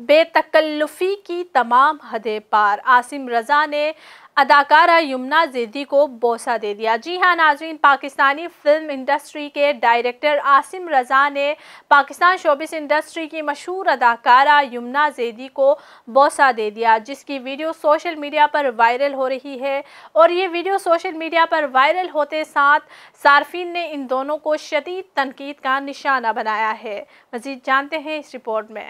बेतकल्लुफ़ी की तमाम हदें पार आसिम रज़ा ने अदाकारा यमुना जेदी को बोसा दे दिया जी हाँ नाजीन पाकिस्तानी फिल्म इंडस्ट्री के डायरेक्टर आसिम रज़ा ने पाकिस्तान शोबिस इंडस्ट्री की मशहूर अदाकारा यमुना जेदी को बोसा दे दिया जिसकी वीडियो सोशल मीडिया पर वायरल हो रही है और ये वीडियो सोशल मीडिया पर वायरल होते साथ सार्फिन ने इन दोनों को शदीद तनकीद का निशाना बनाया है मज़ीद जानते हैं इस रिपोर्ट में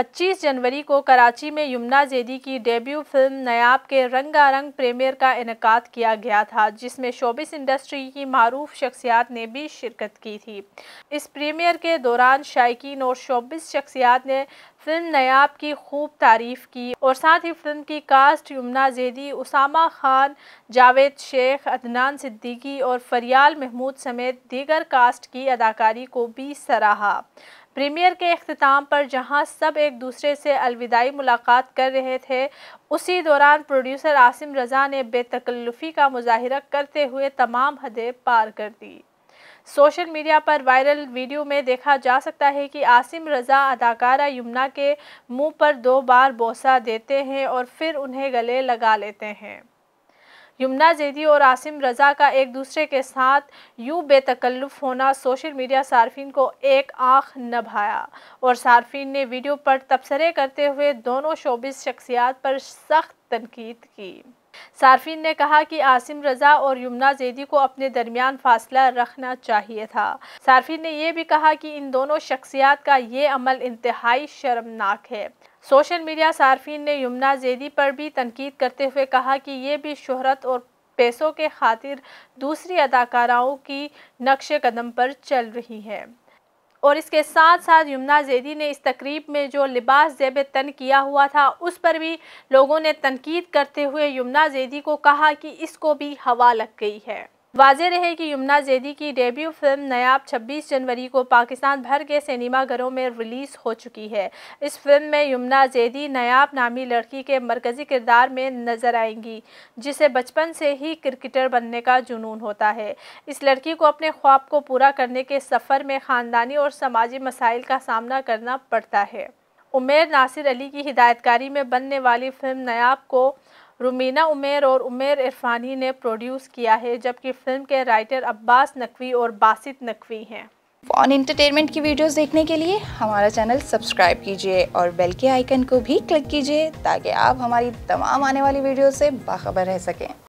25 जनवरी को कराची में यमुना जेदी की डेब्यू फिल्म नयाब के रंगारंग प्रेमियर का इनका किया गया था जिसमें शोबिस इंडस्ट्री की मरूफ शख्सियात ने भी शिरकत की थी इस प्रीमियर के दौरान शायकीन और शोबिस शख्सियात ने फिल्म नयाब की खूब तारीफ़ की और साथ ही फिल्म की कास्ट यमुना जेदी उसामा खान जावेद शेख अदनान सिद्दीकी और फरियाल महमूद समेत दीगर कास्ट की अदाकारी को भी सराहा प्रीमियर के अख्ताम पर जहां सब एक दूसरे से अलविदाई मुलाकात कर रहे थे उसी दौरान प्रोड्यूसर आसिम रज़ा ने बेतकल्लुफ़ी का मुजाहरा करते हुए तमाम हदें पार कर दी सोशल मीडिया पर वायरल वीडियो में देखा जा सकता है कि आसिम रज़ा अदाकारा यमुना के मुंह पर दो बार बोसा देते हैं और फिर उन्हें गले लगा लेते हैं यमुना जैदी और आसिम रज़ा का एक दूसरे के साथ यूँ बेतकल्लुफ़ होना सोशल मीडिया सार्फिन को एक आँख नभाया और सार्फिन ने वीडियो पर तबसरे करते हुए दोनों शोबिस शख्सियात पर सख्त तनकीद की सार्फिन ने कहा कि आसिम रज़ा और यमुना जैदी को अपने दरमियान फासला रखना चाहिए था सार्फिन ने यह भी कहा कि इन दोनों शख्सियात का ये अमल इंतहाई शर्मनाक है सोशल मीडिया सार्फिन ने यमुना जैदी पर भी तनकीद करते हुए कहा कि ये भी शहरत और पैसों के खातिर दूसरी अदाकाराओं की नक्श कदम पर चल रही है और इसके साथ साथ यमुना जैदी ने इस तकरीब में जो लिबास जेब तन किया हुआ था उस पर भी लोगों ने तनकीद करते हुए यमुना जैदी को कहा कि इसको भी हवा लग गई है वाजे रहे कि यमुना जैदी की डेब्यू फिल्म नयाब 26 जनवरी को पाकिस्तान भर के सिनेमाघरों में रिलीज़ हो चुकी है इस फिल्म में यमुना जैदी नयाब नामी लड़की के मरकज़ी किरदार में नज़र आएंगी जिसे बचपन से ही क्रिकेटर बनने का जुनून होता है इस लड़की को अपने ख्वाब को पूरा करने के सफ़र में ख़ानदानी और समाजी मसाइल का सामना करना पड़ता है उमेर नासिर अली की हिदायतकारी में बनने वाली फिल्म नयाब को रुमीना उमेर और उमेर इरफानी ने प्रोड्यूस किया है जबकि फिल्म के राइटर अब्बास नकवी और बासित नकवी हैं ऑन इंटरटेनमेंट की वीडियोस देखने के लिए हमारा चैनल सब्सक्राइब कीजिए और बेल के आइकन को भी क्लिक कीजिए ताकि आप हमारी तमाम आने वाली वीडियो से बाखबर रह सकें